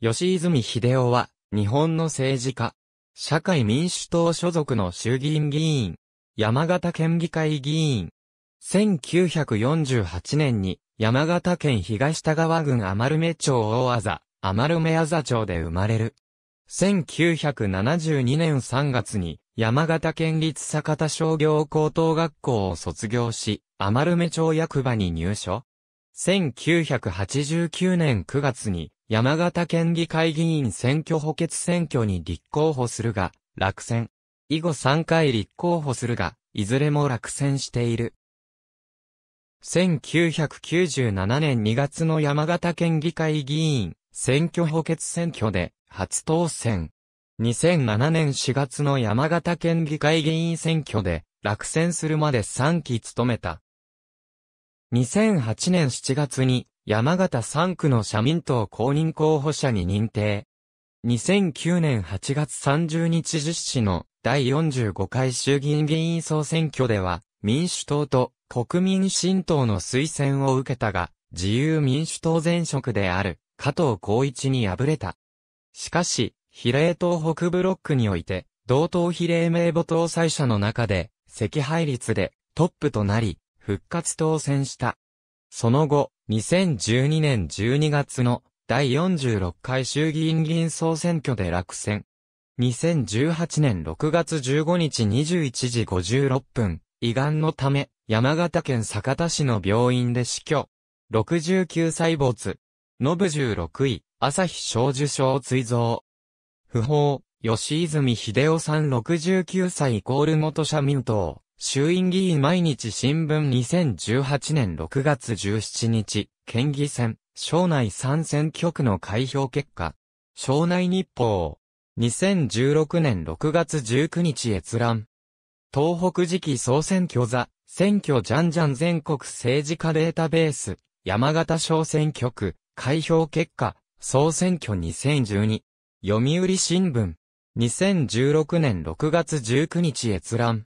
吉泉秀夫は、日本の政治家、社会民主党所属の衆議院議員、山形県議会議員、1948年に山形県東田川郡余目町大あざ、余目あざ町で生まれる。1972年3月に山形県立坂田商業高等学校を卒業し、余目町役場に入所。1989年9月に山形県議会議員選挙補欠選挙に立候補するが、落選。以後3回立候補するが、いずれも落選している。1997年2月の山形県議会議員選挙補欠選挙で初当選。2007年4月の山形県議会議員選挙で落選するまで3期務めた。2008年7月に山形3区の社民党公認候補者に認定。2009年8月30日実施の第45回衆議院議員総選挙では、民主党と国民新党の推薦を受けたが、自由民主党前職である加藤光一に敗れた。しかし、比例党北ブロックにおいて、同党比例名簿党載者の中で、赤配率でトップとなり、復活当選した。その後、2012年12月の第46回衆議院議員総選挙で落選。2018年6月15日21時56分、胃がんのため、山形県酒田市の病院で死去。69歳没。ノブ16位、朝日小受賞追贈。不法、吉泉秀夫さん69歳イコール元社民党。衆院議員毎日新聞2018年6月17日、県議選、省内参選挙区の開票結果、省内日報、2016年6月19日閲覧。東北次期総選挙座、選挙じゃんじゃん全国政治家データベース、山形小選挙区、開票結果、総選挙2012。読売新聞。2016年6月19日閲覧。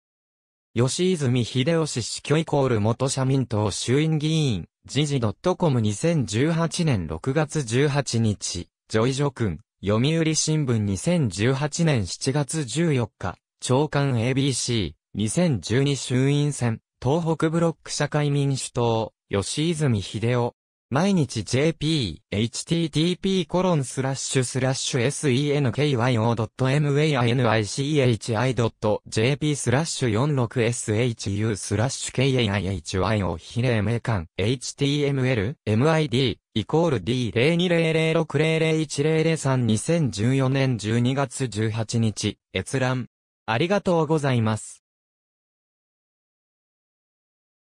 吉泉秀吉死去イコール元社民党衆院議員、時事 .com2018 年6月18日、ジョイジョ君、読売新聞2018年7月14日、長官 ABC、2012衆院選、東北ブロック社会民主党、吉泉秀夫、毎日 jp, http コロンスラッシュスラッシュ senKYO.mainichi.jp スラッシュ 46shu スラッシュ kaihiyo 比例名間 html, mid, イコール D02006001032014 年12月18日、閲覧。ありがとうございます。